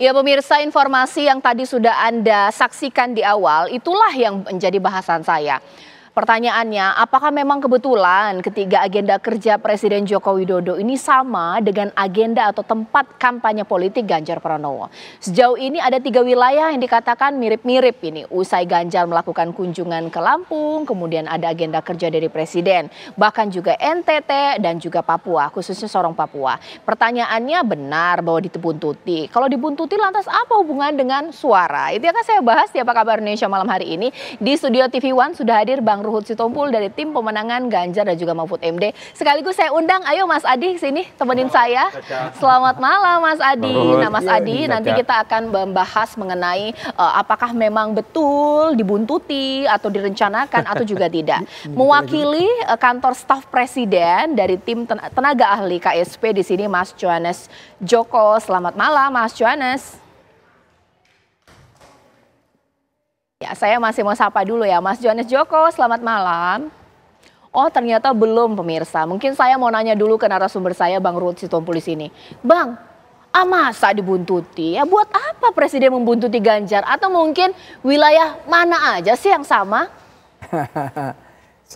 Ya pemirsa informasi yang tadi sudah Anda saksikan di awal itulah yang menjadi bahasan saya. Pertanyaannya, apakah memang kebetulan ketiga agenda kerja Presiden Joko Widodo ini sama dengan agenda atau tempat kampanye politik Ganjar Pranowo? Sejauh ini ada tiga wilayah yang dikatakan mirip-mirip ini. Usai Ganjar melakukan kunjungan ke Lampung, kemudian ada agenda kerja dari Presiden, bahkan juga NTT dan juga Papua, khususnya Sorong Papua. Pertanyaannya benar bahwa ditebuntuti. Kalau dibuntuti lantas apa hubungan dengan suara? Itu yang akan saya bahas di Apa Kabar Indonesia malam hari ini. Di Studio TV One sudah hadir Bang Bang Ruhut Sitompul dari tim pemenangan Ganjar dan juga Mahfud MD. Sekaligus saya undang, ayo Mas Adi sini temenin saya. Selamat malam Mas Adi. Nah Mas iya, Adi iya, nanti kita akan membahas mengenai uh, apakah memang betul dibuntuti atau direncanakan atau juga tidak. Iya, Mewakili uh, kantor staf presiden dari tim tenaga ahli KSP di sini Mas Johannes Joko. Selamat malam Mas Johannes. Ya, saya masih mau sapa dulu ya, Mas Johannes Joko, selamat malam. Oh, ternyata belum pemirsa. Mungkin saya mau nanya dulu ke narasumber saya, Bang Ruhut di ini. Bang, ah masa dibuntuti? Ya buat apa Presiden membuntuti Ganjar? Atau mungkin wilayah mana aja sih yang sama?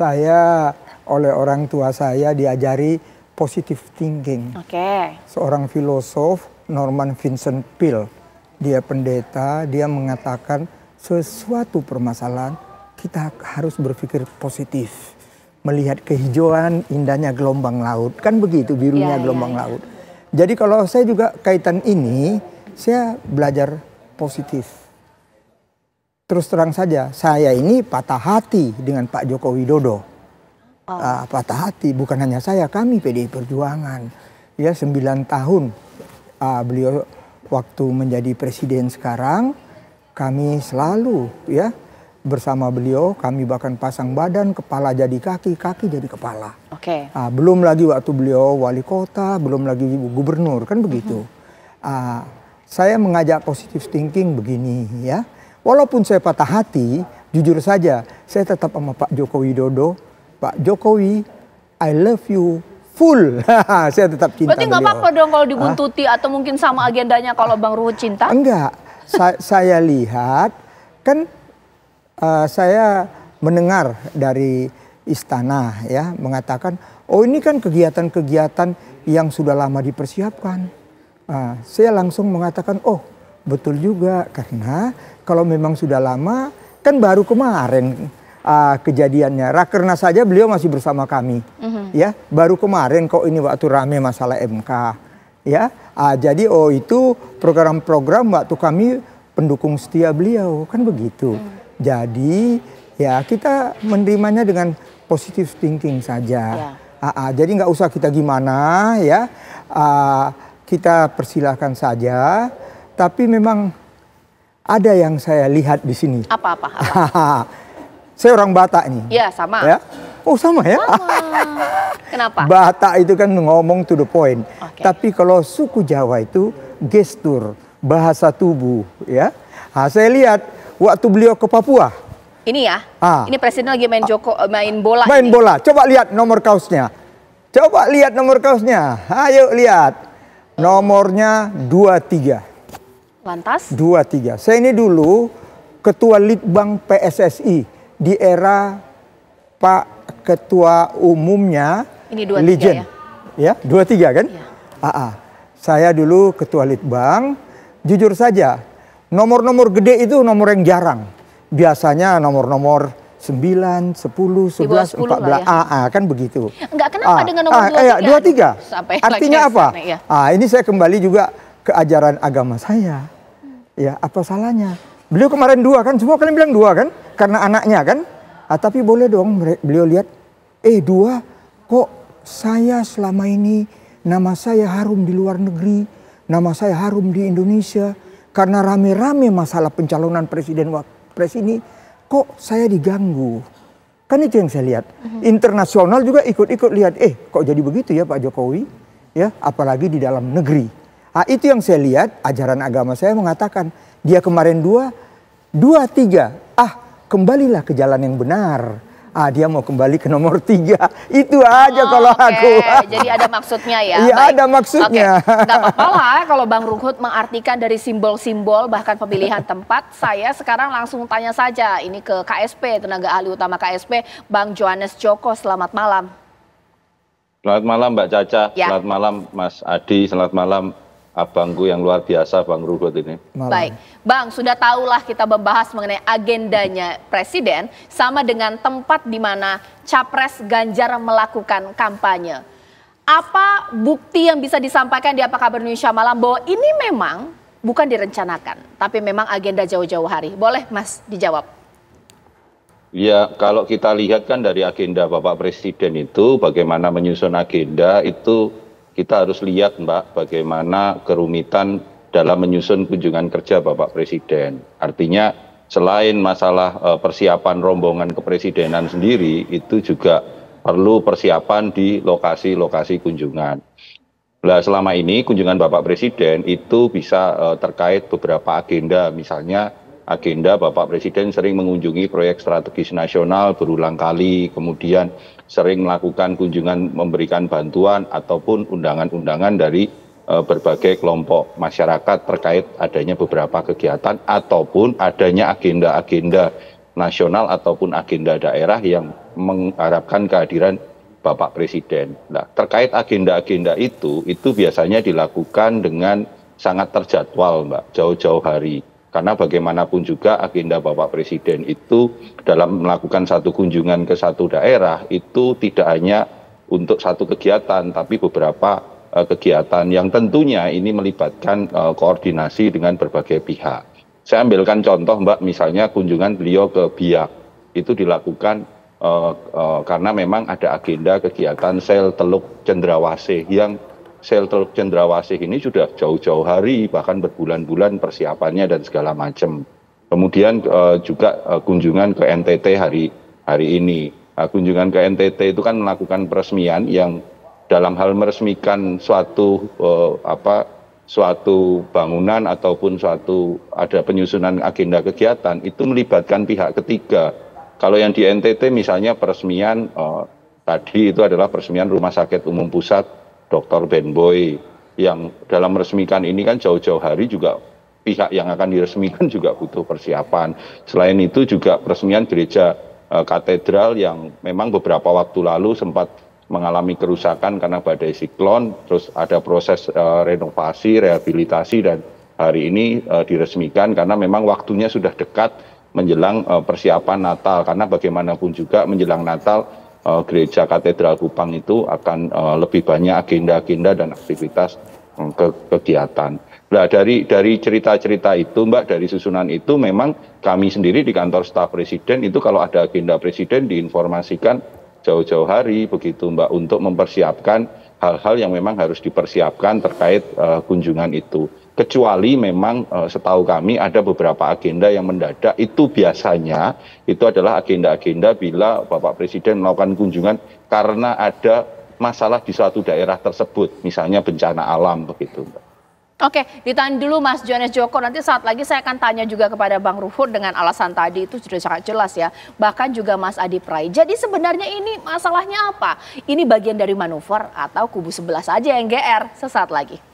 saya oleh orang tua saya diajari positive thinking. Oke. Okay. Seorang filosof, Norman Vincent Peale. Dia pendeta, dia mengatakan sesuatu permasalahan, kita harus berpikir positif. Melihat kehijauan indahnya gelombang laut. Kan begitu iya, birunya ya, gelombang ya, ya. laut. Jadi kalau saya juga kaitan ini, saya belajar positif. Terus terang saja, saya ini patah hati dengan Pak Joko Widodo. Oh. Uh, patah hati, bukan hanya saya, kami PDI Perjuangan. Ya, sembilan tahun uh, beliau waktu menjadi presiden sekarang, kami selalu ya bersama beliau kami bahkan pasang badan kepala jadi kaki kaki jadi kepala oke okay. uh, belum lagi waktu beliau wali kota belum lagi gubernur kan begitu mm-hmm. uh, saya mengajak positive thinking begini ya walaupun saya patah hati jujur saja saya tetap sama Pak Joko Widodo Pak Jokowi I love you full. saya tetap cinta Berarti nggak apa-apa dong kalau dibuntuti atau mungkin sama agendanya kalau Bang Ruhut cinta? Enggak sa saya lihat kan uh, saya mendengar dari istana ya mengatakan oh ini kan kegiatan-kegiatan yang sudah lama dipersiapkan. Uh, saya langsung mengatakan oh betul juga karena kalau memang sudah lama kan baru kemarin uh, kejadiannya rakernas saja beliau masih bersama kami mm -hmm. ya baru kemarin kok ini waktu rame masalah MK ya ah, jadi oh itu program-program waktu kami pendukung setia beliau kan begitu hmm. jadi ya kita menerimanya dengan positif thinking saja ya. ah, ah, jadi nggak usah kita gimana ya ah, kita persilahkan saja tapi memang ada yang saya lihat di sini apa apa, saya orang Batak nih ya sama ya Oh sama ya? Sama. Kenapa? Batak itu kan ngomong to the point. Okay. Tapi kalau suku Jawa itu gestur, bahasa tubuh ya. Nah, saya lihat waktu beliau ke Papua. Ini ya? Ah. Ini presiden lagi main Joko eh, main bola. Main ini. bola. Coba lihat nomor kaosnya. Coba lihat nomor kaosnya. Ayo lihat. Nomornya 23. Lantas? 23. Saya ini dulu ketua Litbang PSSI di era Pak ketua umumnya ini dua Lijen. Tiga ya? ya, dua tiga kan? Ya. Aa, ah, ah. saya dulu ketua litbang. Jujur saja, nomor-nomor gede itu nomor yang jarang. Biasanya nomor-nomor 9, 10, 11, 10 14. Ya? AA ah, kan begitu. Enggak kenapa dengan nomor ah, 23? 23. Iya, sampai Artinya apa? Sana, ya. ini saya kembali juga ke ajaran agama saya. Hmm. Ya, apa salahnya? Beliau kemarin dua kan, semua kalian bilang dua kan? Karena anaknya kan? Ah, tapi boleh dong beliau lihat, eh dua kok saya selama ini nama saya harum di luar negeri, nama saya harum di Indonesia. Karena rame-rame masalah pencalonan presiden wapres ini, kok saya diganggu. Kan itu yang saya lihat. Mm-hmm. Internasional juga ikut-ikut lihat, eh kok jadi begitu ya Pak Jokowi? Ya, apalagi di dalam negeri. Ah, itu yang saya lihat, ajaran agama saya mengatakan, dia kemarin dua, dua, tiga. Ah, kembalilah ke jalan yang benar ah dia mau kembali ke nomor tiga itu aja oh, kalau okay. aku jadi ada maksudnya ya iya ada maksudnya okay. Gak apa-apa lah kalau bang Ruhut mengartikan dari simbol-simbol bahkan pemilihan tempat saya sekarang langsung tanya saja ini ke KSP tenaga ahli utama KSP bang Johannes Joko selamat malam selamat malam mbak Caca ya. selamat malam Mas Adi selamat malam abangku yang luar biasa Bang Ruhut ini. Baik, Bang sudah tahulah kita membahas mengenai agendanya Presiden sama dengan tempat di mana Capres Ganjar melakukan kampanye. Apa bukti yang bisa disampaikan di Apa Kabar Indonesia Malam bahwa ini memang bukan direncanakan, tapi memang agenda jauh-jauh hari. Boleh Mas dijawab. Ya, kalau kita lihat kan dari agenda Bapak Presiden itu bagaimana menyusun agenda itu kita harus lihat Mbak bagaimana kerumitan dalam menyusun kunjungan kerja Bapak Presiden. Artinya selain masalah eh, persiapan rombongan kepresidenan sendiri itu juga perlu persiapan di lokasi-lokasi kunjungan. Nah, selama ini kunjungan Bapak Presiden itu bisa eh, terkait beberapa agenda misalnya agenda Bapak Presiden sering mengunjungi proyek strategis nasional berulang kali, kemudian sering melakukan kunjungan memberikan bantuan ataupun undangan-undangan dari e, berbagai kelompok masyarakat terkait adanya beberapa kegiatan ataupun adanya agenda-agenda nasional ataupun agenda daerah yang mengharapkan kehadiran Bapak Presiden. Nah, terkait agenda-agenda itu, itu biasanya dilakukan dengan sangat terjadwal, Mbak, jauh-jauh hari karena bagaimanapun juga agenda Bapak Presiden itu dalam melakukan satu kunjungan ke satu daerah itu tidak hanya untuk satu kegiatan, tapi beberapa e, kegiatan yang tentunya ini melibatkan e, koordinasi dengan berbagai pihak. Saya ambilkan contoh, Mbak, misalnya kunjungan beliau ke Biak itu dilakukan e, karena memang ada agenda kegiatan sel Teluk Cendrawasih yang sel Teluk Cendrawasih ini sudah jauh-jauh hari bahkan berbulan-bulan persiapannya dan segala macam. Kemudian uh, juga uh, kunjungan ke NTT hari hari ini. Uh, kunjungan ke NTT itu kan melakukan peresmian yang dalam hal meresmikan suatu uh, apa suatu bangunan ataupun suatu ada penyusunan agenda kegiatan itu melibatkan pihak ketiga. Kalau yang di NTT misalnya peresmian uh, tadi itu adalah peresmian Rumah Sakit Umum Pusat Dr. Ben Boy yang dalam meresmikan ini kan jauh-jauh hari juga pihak yang akan diresmikan juga butuh persiapan. Selain itu juga peresmian gereja eh, katedral yang memang beberapa waktu lalu sempat mengalami kerusakan karena badai siklon, terus ada proses eh, renovasi, rehabilitasi dan hari ini eh, diresmikan karena memang waktunya sudah dekat menjelang persiapan Natal karena bagaimanapun juga menjelang Natal uh, gereja Katedral Kupang itu akan uh, lebih banyak agenda-agenda dan aktivitas um, ke kegiatan. Nah, dari dari cerita-cerita itu, Mbak, dari susunan itu memang kami sendiri di kantor staf presiden itu kalau ada agenda presiden diinformasikan jauh-jauh hari begitu, Mbak, untuk mempersiapkan hal-hal yang memang harus dipersiapkan terkait uh, kunjungan itu kecuali memang uh, setahu kami ada beberapa agenda yang mendadak itu biasanya itu adalah agenda-agenda bila Bapak Presiden melakukan kunjungan karena ada masalah di suatu daerah tersebut misalnya bencana alam begitu Oke, ditahan dulu Mas Johannes Joko. Nanti saat lagi saya akan tanya juga kepada Bang Ruhut dengan alasan tadi itu sudah sangat jelas ya. Bahkan juga Mas Adi Prai. Jadi sebenarnya ini masalahnya apa? Ini bagian dari manuver atau kubu sebelah saja yang GR? Sesaat lagi.